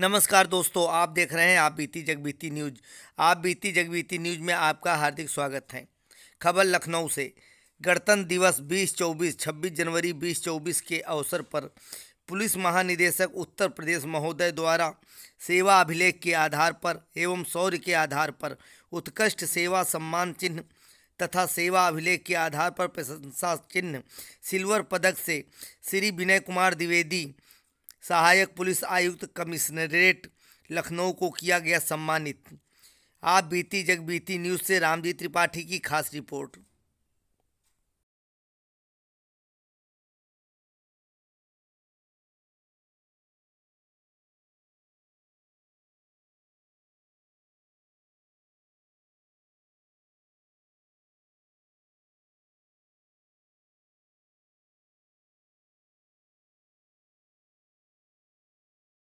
नमस्कार दोस्तों आप देख रहे हैं आप बीती जगबीती न्यूज आप बीती जगबीती न्यूज में आपका हार्दिक स्वागत है खबर लखनऊ से गणतंत्र दिवस बीस चौबीस 26 जनवरी बीस चौबीस के अवसर पर पुलिस महानिदेशक उत्तर प्रदेश महोदय द्वारा सेवा अभिलेख के आधार पर एवं शौर्य के आधार पर उत्कृष्ट सेवा सम्मान चिन्ह तथा सेवा अभिलेख के आधार पर प्रशंसा चिन्ह सिल्वर पदक से श्री विनय कुमार द्विवेदी सहायक पुलिस आयुक्त कमिश्नरेट लखनऊ को किया गया सम्मानित आप बीती जग बीती न्यूज़ से रामजी त्रिपाठी की खास रिपोर्ट